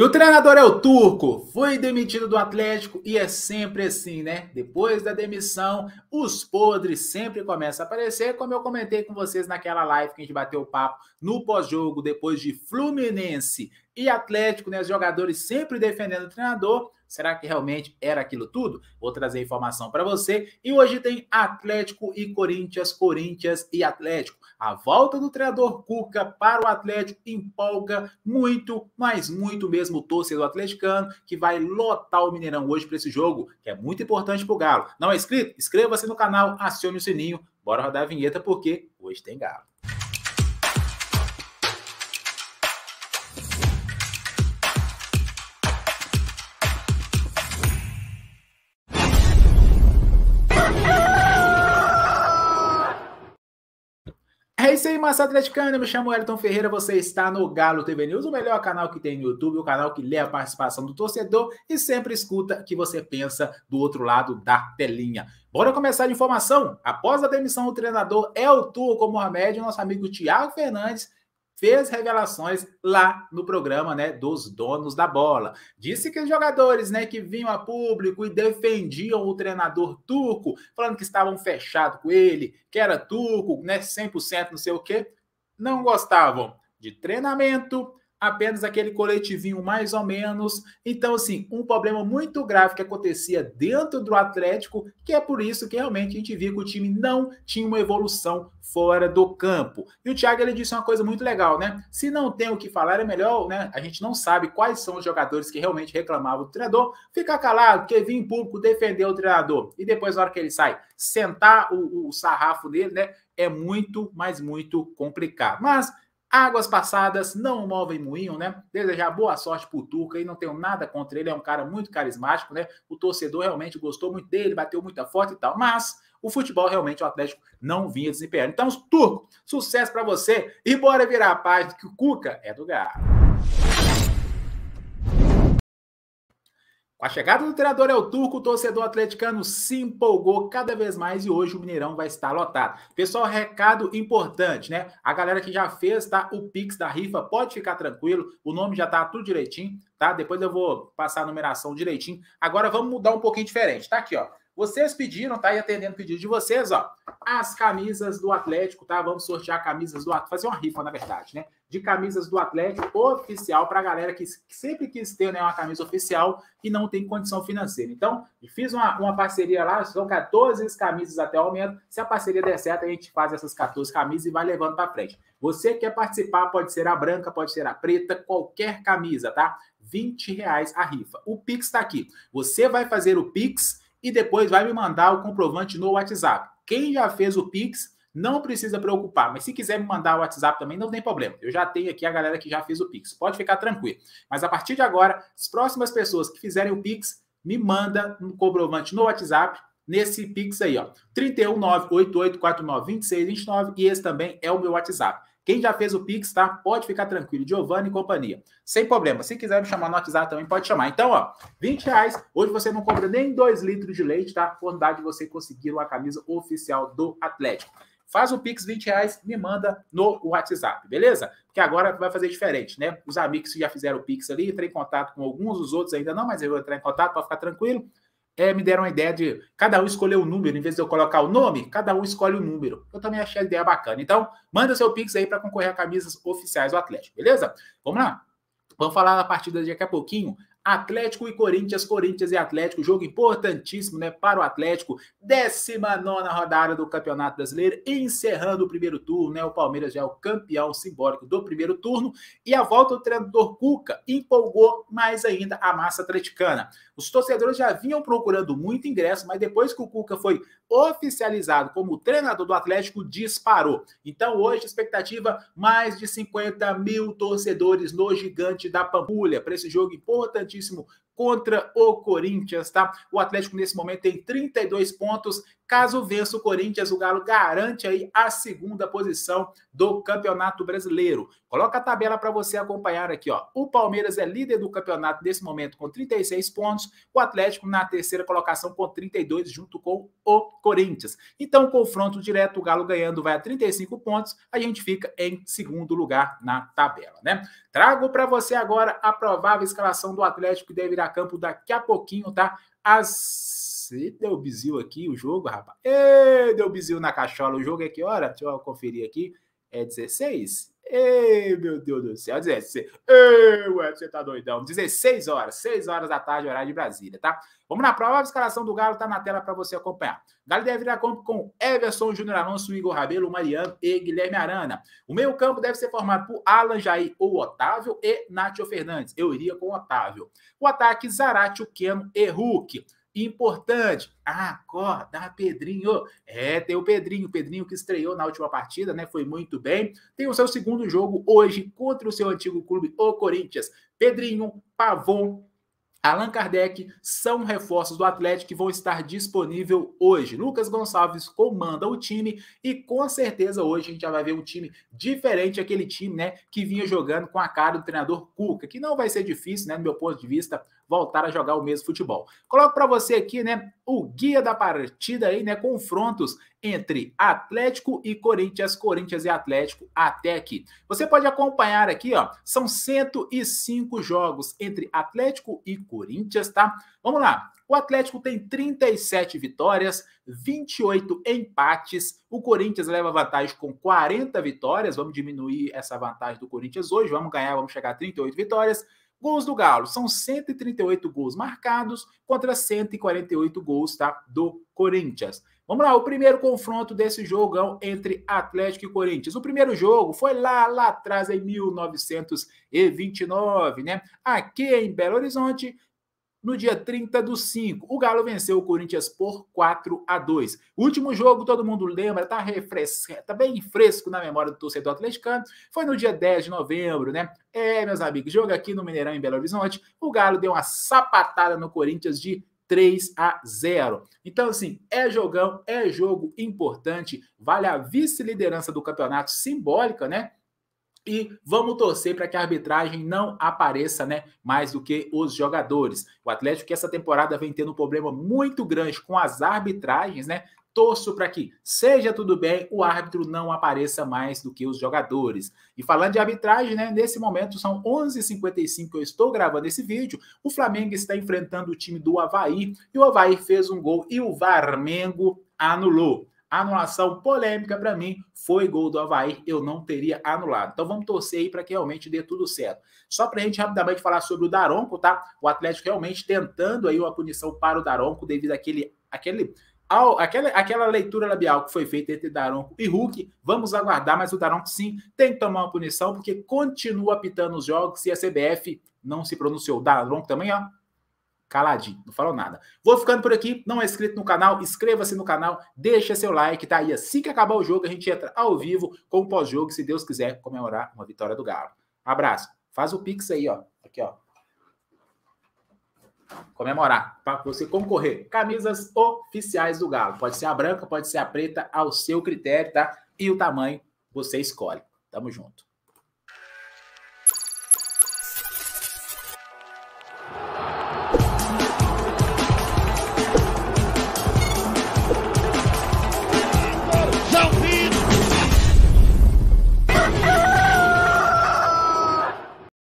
E o treinador é o Turco, foi demitido do Atlético e é sempre assim, né? Depois da demissão, os podres sempre começam a aparecer, como eu comentei com vocês naquela live que a gente bateu o papo no pós-jogo, depois de Fluminense e Atlético, né? Os jogadores sempre defendendo o treinador. Será que realmente era aquilo tudo? Vou trazer informação para você. E hoje tem Atlético e Corinthians, Corinthians e Atlético. A volta do treinador Cuca para o Atlético empolga muito, mas muito mesmo o torcedor atleticano que vai lotar o Mineirão hoje para esse jogo, que é muito importante para o Galo. Não é inscrito? Inscreva-se no canal, acione o sininho. Bora rodar a vinheta porque hoje tem Galo. isso aí, massa atleticana. Eu me chamo Elton Ferreira. Você está no Galo TV News, o melhor canal que tem no YouTube, o canal que lê a participação do torcedor e sempre escuta o que você pensa do outro lado da telinha. Bora começar a informação. Após a demissão do treinador El Turco Mohamed, nosso amigo Thiago Fernandes fez revelações lá no programa né, dos donos da bola. Disse que os jogadores né, que vinham a público e defendiam o treinador turco, falando que estavam fechados com ele, que era turco, né, 100% não sei o quê, não gostavam de treinamento, apenas aquele coletivinho mais ou menos. Então, assim, um problema muito grave que acontecia dentro do Atlético, que é por isso que realmente a gente via que o time não tinha uma evolução fora do campo. E o Thiago ele disse uma coisa muito legal, né? Se não tem o que falar, é melhor, né? A gente não sabe quais são os jogadores que realmente reclamavam do treinador, ficar calado, porque vir em público defender o treinador e depois, na hora que ele sai, sentar o, o sarrafo dele, né? É muito, mas muito complicado. Mas Águas passadas não movem moinho, né? Desejar boa sorte pro Turca aí, não tenho nada contra ele, é um cara muito carismático, né? O torcedor realmente gostou muito dele, bateu muita foto e tal, mas o futebol realmente o Atlético não vinha desempenhando. Então, Turco, sucesso para você e bora virar a página que o Cuca é do Galo. Com a chegada do treinador El é Turco, o torcedor atleticano se empolgou cada vez mais e hoje o Mineirão vai estar lotado. Pessoal, recado importante, né? A galera que já fez, tá? O Pix da rifa, pode ficar tranquilo, o nome já tá tudo direitinho, tá? Depois eu vou passar a numeração direitinho. Agora vamos mudar um pouquinho diferente, tá aqui, ó. Vocês pediram, tá? E atendendo o pedido de vocês, ó. As camisas do Atlético, tá? Vamos sortear camisas do Atlético. Fazer uma rifa, na verdade, né? De camisas do Atlético oficial para a galera que sempre quis ter né, uma camisa oficial e não tem condição financeira. Então, fiz uma, uma parceria lá, são 14 camisas até o momento. Se a parceria der certo, a gente faz essas 14 camisas e vai levando para frente. Você quer participar, pode ser a branca, pode ser a preta, qualquer camisa, tá? 20 reais a rifa. O Pix está aqui. Você vai fazer o Pix e depois vai me mandar o comprovante no WhatsApp. Quem já fez o Pix não precisa preocupar, mas se quiser me mandar o WhatsApp também, não tem problema. Eu já tenho aqui a galera que já fez o Pix, pode ficar tranquilo. Mas a partir de agora, as próximas pessoas que fizerem o Pix, me manda um comprovante no WhatsApp nesse Pix aí, ó. 31988492629 e esse também é o meu WhatsApp. Quem já fez o Pix, tá? Pode ficar tranquilo. Giovanni e companhia. Sem problema. Se quiser me chamar no WhatsApp também, pode chamar. Então, ó, 20 reais. Hoje você não compra nem 2 litros de leite, tá? Por dar de você conseguir uma camisa oficial do Atlético. Faz o Pix 20 reais, me manda no WhatsApp, beleza? Porque agora vai fazer diferente, né? Os amigos que já fizeram o Pix ali, entrei em contato com alguns, os outros ainda não, mas eu vou entrar em contato para ficar tranquilo é, me deram a ideia de cada um escolher o um número, em vez de eu colocar o nome, cada um escolhe o um número. Eu também achei a ideia bacana. Então, manda seu Pix aí para concorrer a camisas oficiais do Atlético, beleza? Vamos lá? Vamos falar da partida daqui a pouquinho. Atlético e Corinthians, Corinthians e Atlético, jogo importantíssimo, né, para o Atlético, 19 rodada do Campeonato Brasileiro, encerrando o primeiro turno, né, o Palmeiras já é o campeão simbólico do primeiro turno, e a volta do treinador Cuca empolgou mais ainda a massa atleticana. Os torcedores já vinham procurando muito ingresso, mas depois que o Cuca foi oficializado como treinador do Atlético disparou. Então, hoje, expectativa mais de 50 mil torcedores no Gigante da Pampulha para esse jogo importantíssimo contra o Corinthians, tá? O Atlético nesse momento tem 32 pontos, Caso vença o Corinthians, o Galo garante aí a segunda posição do Campeonato Brasileiro. Coloca a tabela para você acompanhar aqui, ó. O Palmeiras é líder do campeonato nesse momento com 36 pontos, o Atlético na terceira colocação com 32 junto com o Corinthians. Então, confronto direto, o Galo ganhando vai a 35 pontos, a gente fica em segundo lugar na tabela, né? Trago para você agora a provável escalação do Atlético que deve ir a campo daqui a pouquinho, tá? Às se deu bizil aqui o jogo, rapaz. e deu bizil na cachola. O jogo é que hora? Deixa eu conferir aqui. É 16? Ei, meu Deus do céu. 16. Ei, ué, você tá doidão. 16 horas, 6 horas da tarde, horário de Brasília, tá? Vamos na prova. A escalação do Galo tá na tela para você acompanhar. Galo deve virar campo com Everson, Júnior Alonso, Igor Rabelo, Mariano e Guilherme Arana. O meio campo deve ser formado por Alan Jair ou Otávio e Nátio Fernandes. Eu iria com Otávio. O ataque, Zarate, Keno e Hulk importante. Acorda, Pedrinho. É, tem o Pedrinho, o Pedrinho que estreou na última partida, né? Foi muito bem. Tem o seu segundo jogo hoje contra o seu antigo clube, o Corinthians. Pedrinho, Pavon, Allan Kardec são reforços do Atlético que vão estar disponível hoje. Lucas Gonçalves comanda o time e com certeza hoje a gente já vai ver um time diferente aquele time, né, que vinha jogando com a cara do treinador Cuca, que não vai ser difícil, né, do meu ponto de vista, voltar a jogar o mesmo futebol. Coloco para você aqui, né, o guia da partida aí, né, confrontos entre Atlético e Corinthians, Corinthians e Atlético até aqui. Você pode acompanhar aqui, ó, são 105 jogos entre Atlético e Corinthians, tá? Vamos lá. O Atlético tem 37 vitórias, 28 empates. O Corinthians leva vantagem com 40 vitórias. Vamos diminuir essa vantagem do Corinthians hoje. Vamos ganhar, vamos chegar a 38 vitórias. Gols do Galo, são 138 gols marcados contra 148 gols tá, do Corinthians. Vamos lá, o primeiro confronto desse jogão entre Atlético e Corinthians. O primeiro jogo foi lá, lá atrás, em 1929, né? Aqui em Belo Horizonte, no dia 30 do 5. O Galo venceu o Corinthians por 4 a 2. Último jogo, todo mundo lembra, tá tá bem fresco na memória do torcedor atleticano. Foi no dia 10 de novembro, né? É, meus amigos, jogo aqui no Mineirão em Belo Horizonte. O Galo deu uma sapatada no Corinthians de 3 a 0. Então, assim, é jogão, é jogo importante, vale a vice-liderança do campeonato simbólica, né? E vamos torcer para que a arbitragem não apareça, né, mais do que os jogadores. O Atlético que essa temporada vem tendo um problema muito grande com as arbitragens, né? Torço para que seja tudo bem, o árbitro não apareça mais do que os jogadores. E falando de arbitragem, né, nesse momento são 11h55 que eu estou gravando esse vídeo. O Flamengo está enfrentando o time do Havaí e o Havaí fez um gol e o Varmengo anulou. Anulação polêmica para mim, foi gol do Havaí, eu não teria anulado. Então vamos torcer aí para que realmente dê tudo certo. Só para a gente rapidamente falar sobre o Daronco, tá? O Atlético realmente tentando aí uma punição para o Daronco devido àquele, àquele ao, aquela, aquela leitura labial que foi feita entre Daronco e Hulk, vamos aguardar, mas o Daronco sim tem que tomar uma punição, porque continua apitando os jogos e a CBF não se pronunciou. Daronco também, ó, caladinho, não falou nada. Vou ficando por aqui, não é inscrito no canal, inscreva-se no canal, deixa seu like, tá? E assim que acabar o jogo, a gente entra ao vivo com o pós-jogo, se Deus quiser comemorar uma vitória do Galo. Abraço. Faz o pix aí, ó. Aqui, ó. Comemorar, para você concorrer. Camisas oficiais do Galo. Pode ser a branca, pode ser a preta, ao seu critério, tá? E o tamanho você escolhe. Tamo junto.